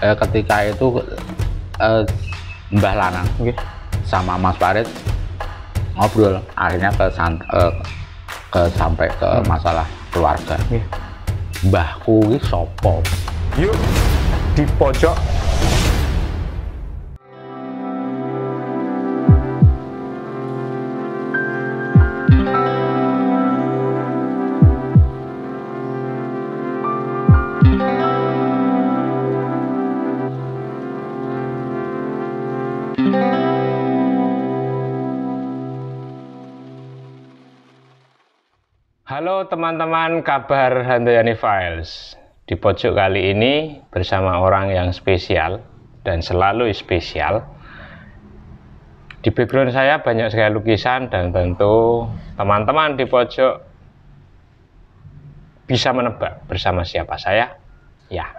eh, ketika itu eh, Mbah Lanang okay. sama Mas Farid ngobrol akhirnya ke, eh, ke sampai ke hmm. masalah keluarga. Yeah. Mbahku ini sopo. Yuk di pojok Halo teman-teman kabar Handayani Files Di pojok kali ini bersama orang yang spesial dan selalu spesial Di background saya banyak sekali lukisan dan tentu teman-teman di pojok bisa menebak bersama siapa saya Ya,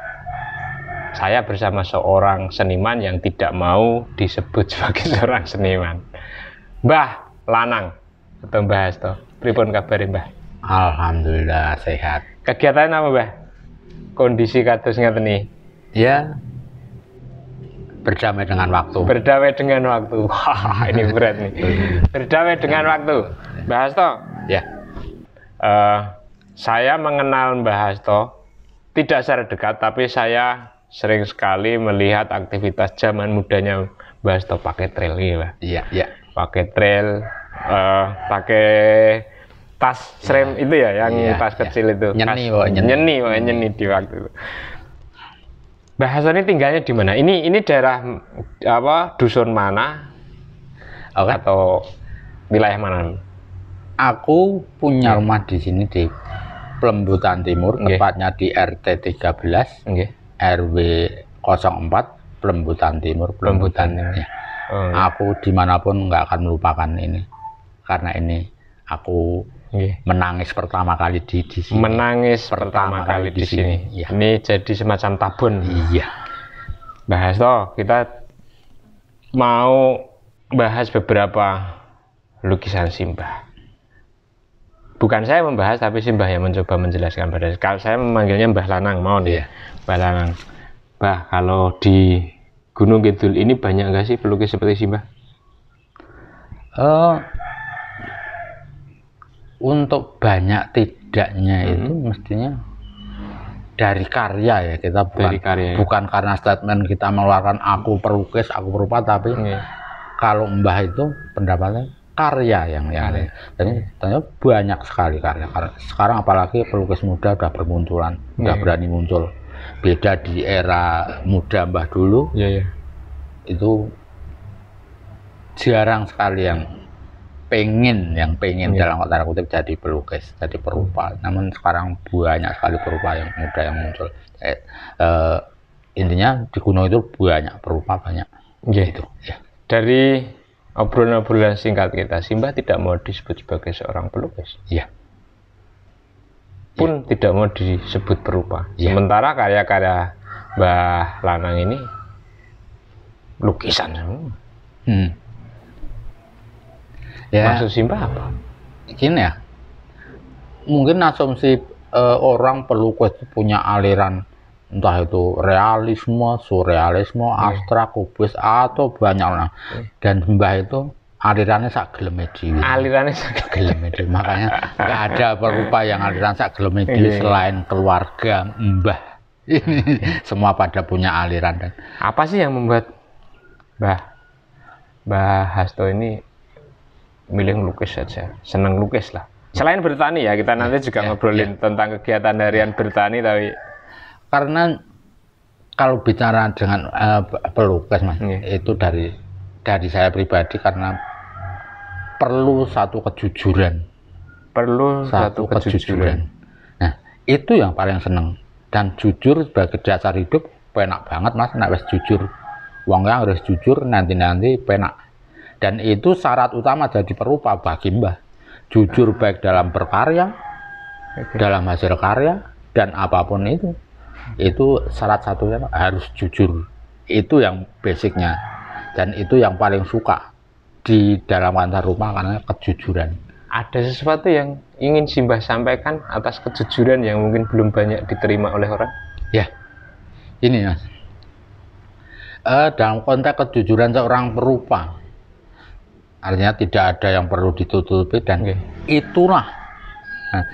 saya bersama seorang seniman yang tidak mau disebut sebagai seorang seniman Mbah Lanang atau Mbah Hasto, pripun kabar Mbah? Alhamdulillah sehat. Kegiatan apa, Mbah? Kondisi kados ngeten nih. Ya. Berdamai dengan waktu. Berdamai dengan waktu. ini berat nih. Berdamai dengan waktu. Mbah Hasto. Ya. Uh, saya mengenal Mbah Hasto tidak secara dekat, tapi saya sering sekali melihat aktivitas zaman mudanya Mbah Hasto pakai trail ya, Iya, iya. Pakai trail, uh, pakai tas srem yeah. itu ya yang yeah, tas iya. kecil itu nyeni tas, nyeni nyeni, nyeni di waktu itu Bahasanya tinggalnya di mana? Ini ini daerah apa dusun mana? Okay. Atau wilayah mana? Aku punya hmm. rumah di sini di Plembutan Timur, okay. tepatnya di RT 13, okay. RW 04, Plembutan Timur, Plembutan. Plembutan. Ya. Oh, iya. Aku dimanapun nggak akan melupakan ini, karena ini aku menangis pertama kali di, di sini. Menangis pertama, pertama kali, kali di sini. sini. Yeah. Ini jadi semacam tabun. Iya. Bahas toh kita mau bahas beberapa lukisan Simbah. Bukan saya membahas tapi Simbah yang mencoba menjelaskan pada kalau saya memanggilnya Mbah Lanang mau yeah. Iya. Mbah Lanang. Mbah kalau di Gunung Kidul ini banyak nggak sih pelukis seperti Simbah? Uh, untuk banyak tidaknya hmm. itu mestinya dari karya ya kita bukan dari karya, ya. bukan karena statement kita mengeluarkan aku perukis aku berupa tapi hmm. kalau mbah itu pendapatnya karya yang ya hmm. jadi iya. ternyata banyak sekali karya sekarang apalagi pelukis muda udah bermunculan hmm. udah iya. berani muncul beda di era muda mbah dulu itu jarang sekali yang pengen yang pengen yeah. dalam tanda kutip jadi pelukis jadi perupa namun sekarang banyak sekali perupa yang muda yang muncul eh, eh, intinya di kuno itu banyak perupa banyak yeah. gitu yeah. dari obrolan-obrolan singkat kita Simbah tidak mau disebut sebagai seorang pelukis iya yeah. pun yeah. tidak mau disebut perupa yeah. sementara karya-karya Mbah Lanang ini lukisan semua hmm ya, maksud Simba apa gini ya mungkin asumsi uh, orang perlu punya aliran entah itu realisme, surrealisme, yeah. abstrak, kubis atau banyak lah. Yeah. Dan Mbah itu alirannya sak gelemedi. Alirannya sak gelemedi. Makanya nggak ada perupa yang aliran sak gelemedi yeah. selain keluarga Mbah. Ini iya. semua pada punya aliran dan apa sih yang membuat Mbah Mbah Hasto ini milih lukis saja seneng lukis lah selain bertani ya kita nanti juga ya, ngobrolin ya. tentang kegiatan harian iya. bertani tapi karena kalau bicara dengan uh, pelukis mas ya. itu dari dari saya pribadi karena perlu satu kejujuran perlu satu, satu kejujuran. kejujuran nah itu yang paling seneng dan jujur sebagai dasar hidup penak banget mas nak harus jujur uangnya harus jujur nanti nanti penak dan itu syarat utama jadi perupa bagi Mbah jujur ah. baik dalam berkarya okay. dalam hasil karya dan apapun itu itu syarat satunya harus jujur itu yang basicnya dan itu yang paling suka di dalam antar rumah karena kejujuran ada sesuatu yang ingin Simbah sampaikan atas kejujuran yang mungkin belum banyak diterima oleh orang ya ini ya. uh, dalam konteks kejujuran seorang perupa artinya tidak ada yang perlu ditutupi dan okay. itulah nah,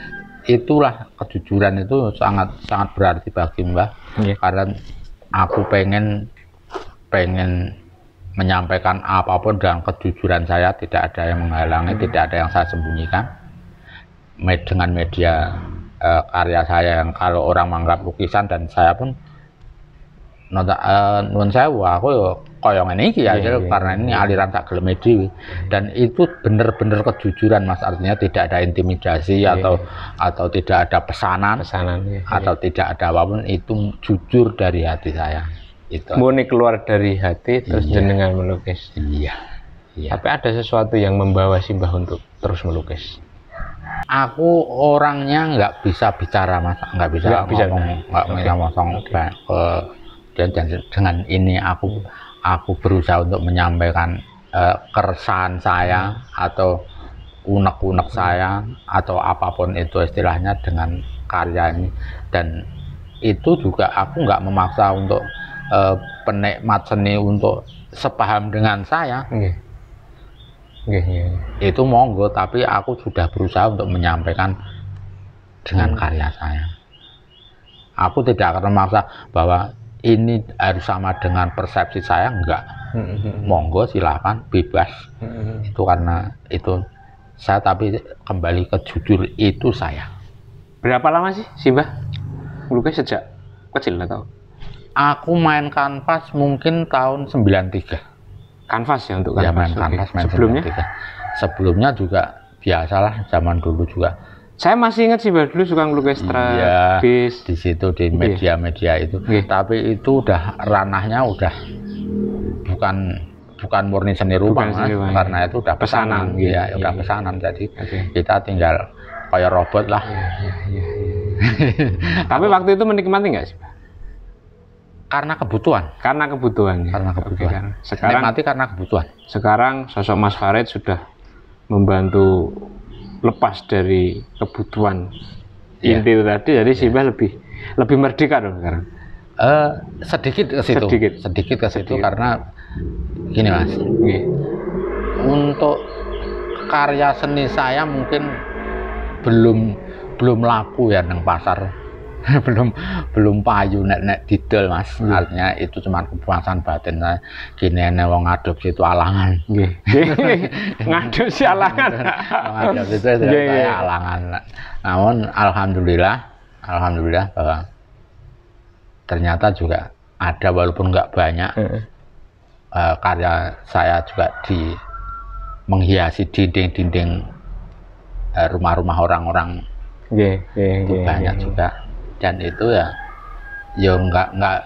itulah kejujuran itu sangat sangat berarti bagi Mbah okay. Iya. karena aku pengen pengen menyampaikan apapun dengan kejujuran saya tidak ada yang menghalangi hmm. tidak ada yang saya sembunyikan Med, dengan media uh, karya saya yang kalau orang menganggap lukisan dan saya pun nonton uh, wah aku koyongan ya, iya, iya, iya, ini ya yeah, yeah, karena ini aliran tak geleme dhewe dan itu benar-benar kejujuran Mas artinya tidak ada intimidasi yeah, atau atau tidak ada pesanan pesanan yeah, atau yeah. tidak ada apapun itu jujur dari hati saya itu murni keluar dari hati terus yeah. jenengan melukis iya yeah. tapi ada sesuatu yang membawa Simbah untuk terus melukis aku orangnya nggak bisa bicara mas nggak bisa nggak bisa ngomong nggak okay. bisa ngomong okay. dan dengan ini aku aku berusaha untuk menyampaikan uh, keresahan saya atau unek-unek saya atau apapun itu istilahnya dengan karya ini dan itu juga aku nggak memaksa untuk uh, penikmat seni untuk sepaham dengan saya okay. Okay, yeah, itu monggo tapi aku sudah berusaha untuk menyampaikan dengan hmm. karya saya aku tidak akan memaksa bahwa ini harus sama dengan persepsi saya enggak mm-hmm. monggo silahkan bebas mm-hmm. itu karena itu saya tapi kembali ke jujur itu saya berapa lama sih Simba lukis sejak kecil atau aku main kanvas mungkin tahun 93 kanvas ya untuk ya, kanvas ya, main kanvas main sebelumnya 93. sebelumnya juga biasalah zaman dulu juga saya masih ingat sih dulu suka ngelukestra iya, bis di situ di iya. media-media itu iya. tapi itu udah ranahnya udah bukan bukan murni seni rupa bukan iya. karena itu udah pesanan, pesanan iya, iya, iya udah pesanan jadi okay. kita tinggal kayak robot lah iya, iya, iya. tapi waktu itu menikmati nggak sih karena kebutuhan karena kebutuhan ya. karena kebutuhan Oke, karena. sekarang nanti karena kebutuhan sekarang sosok Mas Farid sudah membantu lepas dari kebutuhan yeah. inti itu tadi jadi yeah. Simbah lebih lebih merdeka dong sekarang uh, sedikit ke situ sedikit sedikit ke situ sedikit. karena gini mas untuk karya seni saya mungkin belum belum laku ya neng pasar belum belum payu nek nek didol mas yeah. artinya itu cuma kepuasan batin saya kini nek wong adopsi itu alangan ngadopsi alangan ngadopsi itu saya alangan namun alhamdulillah alhamdulillah bahwa ternyata juga ada walaupun nggak banyak hmm. uh, karya saya juga di menghiasi dinding-dinding eh, rumah-rumah orang-orang yeah, yeah, yeah, banyak yeah, yeah. juga dan itu ya ya nggak nggak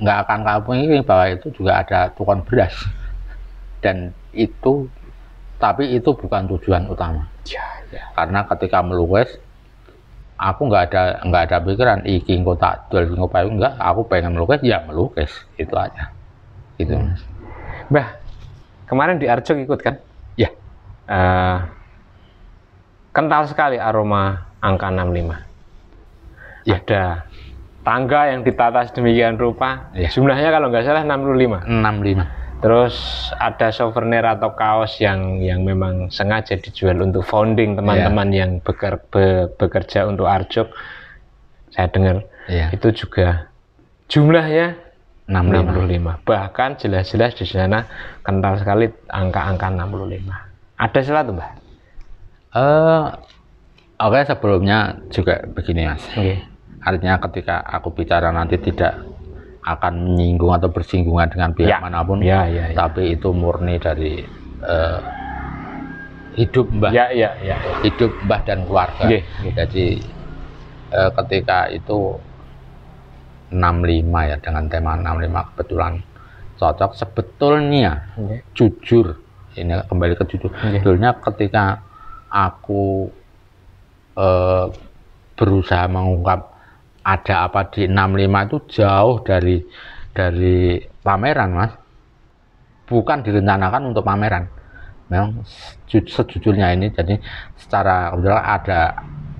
nggak akan kamu ini bahwa itu juga ada tukang beras dan itu tapi itu bukan tujuan utama ya, ya. karena ketika melukis aku nggak ada nggak ada pikiran iki kota tak duel engko enggak aku pengen melukis ya melukis itu aja itu hmm. mas bah kemarin di Arjo ikut kan ya uh, kental sekali aroma angka 65 ya ada tangga yang ditata sedemikian rupa. Ya. Jumlahnya kalau nggak salah 65. 65. Terus ada souvenir atau kaos yang yang memang sengaja dijual untuk founding ya. teman-teman ya. yang beker, be, bekerja untuk Arjok. Saya dengar ya. itu juga jumlahnya 65. 65. Bahkan jelas-jelas di sana kental sekali angka-angka 65. Ada salah tuh, Mbak? uh, oke okay, sebelumnya juga begini, Mas. Okay Artinya ketika aku bicara nanti tidak akan menyinggung atau bersinggungan dengan pihak ya. manapun, ya, ya, ya. tapi itu murni dari uh, hidup Mbah, ya, ya, ya. hidup Mbah dan keluarga. Ya, ya. Jadi uh, ketika itu 65 ya dengan tema 65 kebetulan cocok sebetulnya ya. jujur ini kembali ke jujur sebetulnya ketika aku uh, berusaha mengungkap ada apa di 65 itu jauh dari dari pameran mas bukan direncanakan untuk pameran memang sejujurnya ini jadi secara kebetulan ada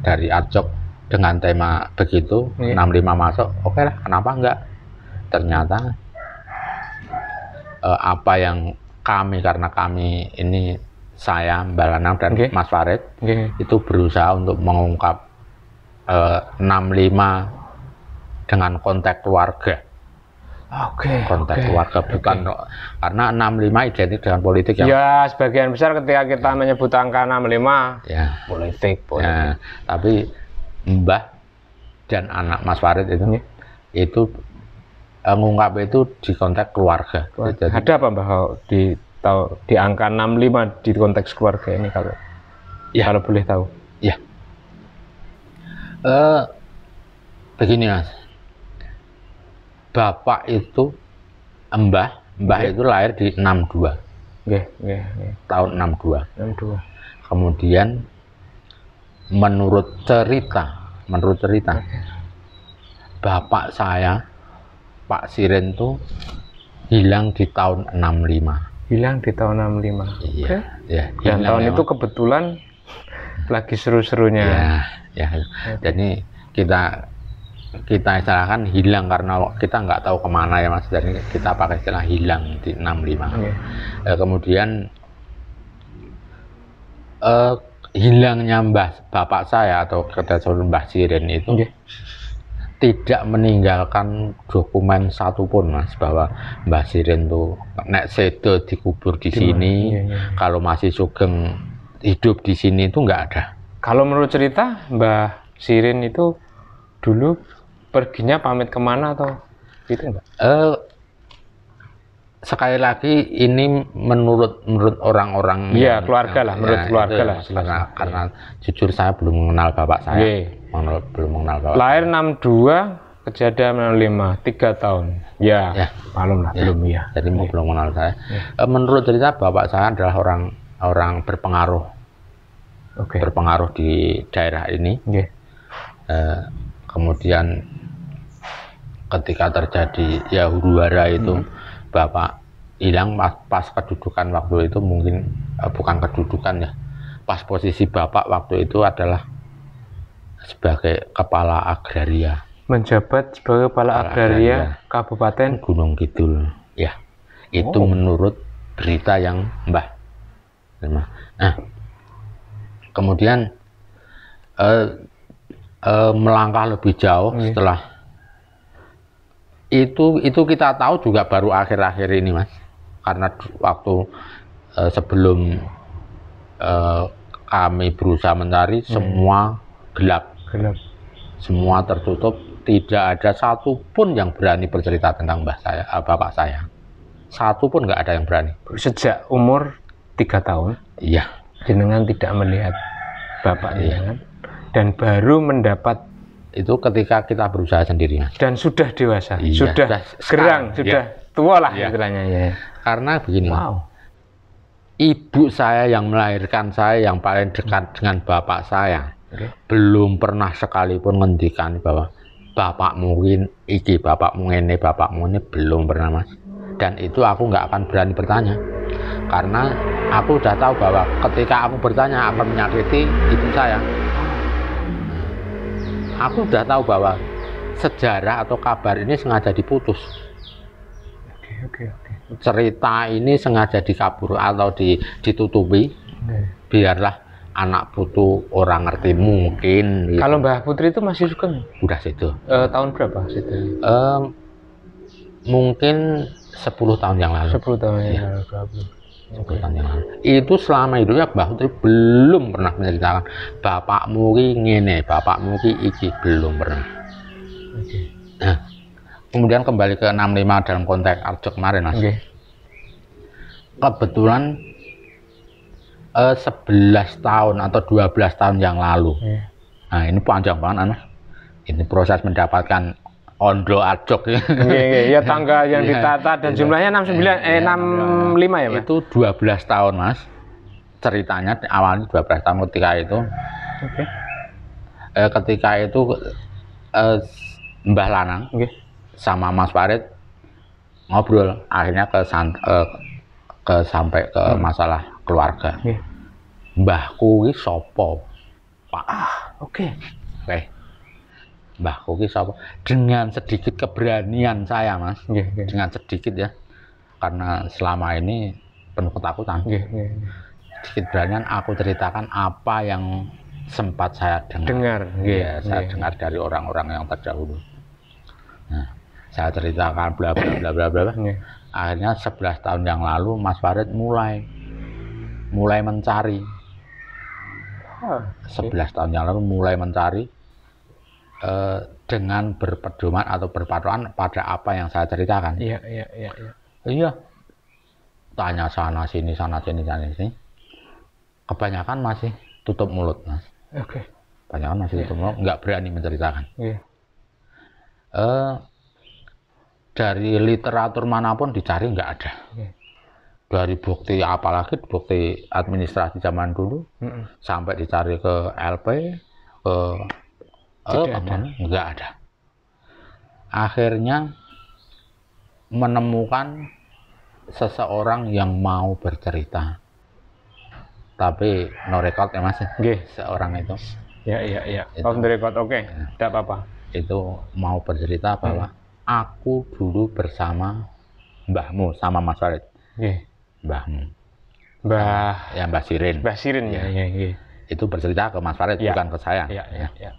dari Arjok dengan tema begitu yeah. Iya. 65 masuk oke okay lah kenapa enggak ternyata uh, apa yang kami karena kami ini saya Mbak Lanang dan okay. Mas Farid okay. itu berusaha untuk mengungkap uh, eh, 65 dengan kontak keluarga. Oke. Okay, kontak okay, keluarga bukan okay. karena 65 identik dengan politik ya. Ya, sebagian besar ketika kita menyebut angka 65 ya politik, ya, politik. Ya, tapi Mbah dan anak Mas Farid itu ya. itu mengungkap eh, itu di kontak keluarga. Jadi, Ada apa Mbah di tahu di angka 65 di konteks keluarga ini kalau ya. kalau boleh tahu? Ya. Uh, begini Mas bapak itu Mbah, Mbah itu lahir di 62. Nggih, nggih, nggih. Tahun 62. 62. Kemudian menurut cerita, menurut cerita okay. bapak saya Pak Siren tuh hilang di tahun 65. Hilang di tahun 65. Iya. Okay. Ya, Dan tahun memang. itu kebetulan lagi seru-serunya. Ya, ya. Okay. Jadi kita kita istilahkan hilang karena kita nggak tahu kemana ya mas dari kita pakai istilah hilang di 65 okay. e, kemudian e, hilangnya mbah bapak saya atau ketesul mbah siren itu okay. tidak meninggalkan dokumen satupun mas bahwa mbah siren tuh nek sedo dikubur di Dimana? sini iya, iya, iya. kalau masih sugeng hidup di sini itu nggak ada kalau menurut cerita mbah Sirin itu dulu perginya pamit kemana atau gitu enggak? Uh, eh, sekali lagi ini menurut menurut orang-orang ya keluarga lah menurut ya, keluarga lah karena, karena jujur saya belum mengenal bapak saya yeah. mengenal, belum mengenal bapak lahir enam 62 kejadian 65 tiga tahun iya, ya, ya. malum lah ya. belum ya jadi ya. belum mengenal saya ya. menurut cerita bapak saya adalah orang orang berpengaruh okay. berpengaruh di daerah ini ya. kemudian ketika terjadi ya huru hara itu hmm. bapak hilang pas, pas kedudukan waktu itu mungkin eh, bukan kedudukan ya pas posisi bapak waktu itu adalah sebagai kepala agraria menjabat sebagai kepala, agraria, agraria kabupaten Gunung Kidul ya itu oh. menurut berita yang mbah nah kemudian eh, eh, melangkah lebih jauh hmm. setelah itu itu kita tahu juga baru akhir-akhir ini mas karena waktu uh, sebelum uh, kami berusaha mencari hmm. semua gelap gelap semua tertutup tidak ada satupun yang berani bercerita tentang mbah saya eh, bapak saya satu pun nggak ada yang berani sejak umur tiga tahun iya jenengan tidak melihat bapak iya. Kan? dan baru mendapat itu ketika kita berusaha sendiri dan sudah dewasa iya, sudah, sudah gerang sekarang, sudah iya. tua lah iya. istilahnya ya karena begini wow. ibu saya yang melahirkan saya yang paling dekat hmm. dengan bapak saya hmm. belum pernah sekalipun ngendikan bahwa bapak mungkin iki bapak mungkin ini bapak mungkin belum pernah mas dan itu aku nggak akan berani bertanya karena aku udah tahu bahwa ketika aku bertanya akan menyakiti ibu saya aku udah tahu bahwa sejarah atau kabar ini sengaja diputus. Oke, oke, oke. Cerita ini sengaja dikabur atau di, ditutupi. oke. Biarlah anak putu orang ngerti mungkin. Gitu. Kalau Mbah Putri itu masih suka nggak? Udah situ. Uh, tahun berapa situ? mungkin 10 tahun yang lalu. 10 tahun yang iya. lalu. Ya itu selama hidupnya Mbah belum pernah menceritakan bapak muri ngene bapak muri iki belum pernah okay. nah kemudian kembali ke 65 dalam konteks Arjo kemarin mas okay. kebetulan eh, 11 tahun atau 12 tahun yang lalu yeah. nah ini panjang banget mas ini proses mendapatkan Ondo Acok ya. Iya, iya, iya. Ya, tangga yang iya. ditata dan iya. jumlahnya 69 sembilan eh 65 ya, ya Pak. Itu 12 tahun, Mas. Ceritanya awalnya 12 tahun ketika itu. Oke. Okay. Eh, ketika itu eh, Mbah Lanang okay. sama Mas Farid ngobrol akhirnya ke san, eh, ke sampai ke hmm. masalah keluarga. Okay. Mbahku iki sapa? Pak. Ah, oke. Okay. Oke. Okay Mbah Koki sapa? Dengan sedikit keberanian saya, Mas. Yeah, yeah. Dengan sedikit ya. Karena selama ini penuh ketakutan. Yeah, yeah. Sedikit keberanian aku ceritakan apa yang sempat saya dengar. Dengar. Iya, yeah, saya yeah. dengar dari orang-orang yang terdahulu. Nah, saya ceritakan bla bla bla bla bla. Yeah. Akhirnya 11 tahun yang lalu Mas Farid mulai mulai mencari. Oh, okay. 11 tahun yang lalu mulai mencari eh, dengan berpedoman atau berpatuan pada apa yang saya ceritakan. Iya, iya, iya, iya. Iya. Tanya sana sini, sana sini, sana sini. Kebanyakan masih tutup mulut, Mas. Oke. Okay. Kebanyakan masih tutup iya, mulut, iya. nggak berani menceritakan. Iya. Eh, dari literatur manapun dicari nggak ada. Dari bukti apalagi bukti administrasi zaman dulu mm -mm. sampai dicari ke LP ke tidak ada. nggak ada akhirnya menemukan seseorang yang mau bercerita tapi no record ya mas Gih. seorang itu ya ya ya itu, no record oke okay. Ya. tidak apa-apa itu mau bercerita hmm. bahwa hmm. aku dulu bersama mbahmu sama mas Farid Nggih. mbahmu mbah ya mbah Sirin mbah Sirin ya, ya, ya. ya. itu bercerita ke mas Farid ya. bukan ke saya ya, ya, ya. ya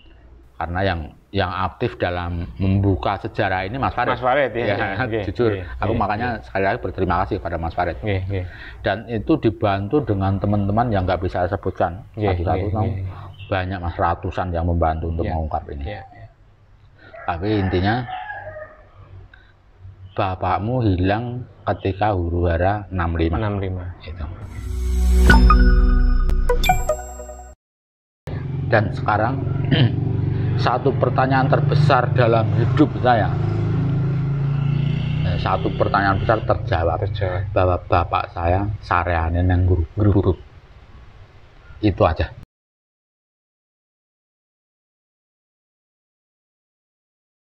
karena yang yang aktif dalam membuka sejarah ini Mas Farid. Mas Farid iya, ya. ya, ya jujur, ya, aku ya, makanya ya. sekali lagi berterima kasih kepada Mas Farid. Ya, ya. Dan itu dibantu dengan teman-teman yang nggak bisa sebutkan iya, iya, satu-satu, ya, ya, ya. banyak mas ratusan yang membantu untuk ya, mengungkap ini. Ya, ya. Tapi intinya bapakmu hilang ketika huru hara 65. 65. Itu. Dan sekarang satu pertanyaan terbesar dalam hidup saya eh, satu pertanyaan besar terjawab, terjawab. bahwa bapak saya sareanen yang guru guru. itu aja